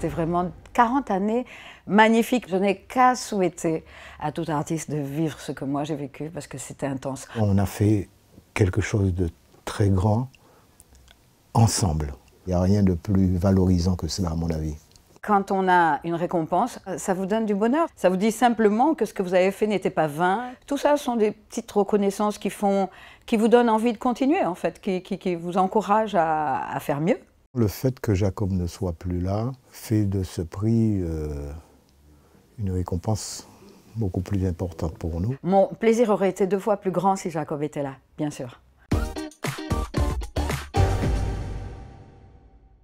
C'était vraiment 40 années magnifiques. Je n'ai qu'à souhaiter à tout artiste de vivre ce que moi j'ai vécu parce que c'était intense. On a fait quelque chose de très grand ensemble. Il n'y a rien de plus valorisant que cela à mon avis quand on a une récompense, euh, ça vous donne du bonheur. Ça vous dit simplement que ce que vous avez fait n'était pas vain. Tout ça sont des petites reconnaissances qui, font, qui vous donnent envie de continuer, en fait, qui, vous encouragent à faire mieux. Le fait que Jacob ne soit plus là fait de ce prix euh, une récompense beaucoup plus importante pour nous. Mon plaisir aurait été deux fois plus grand si Jacob était là, bien sûr.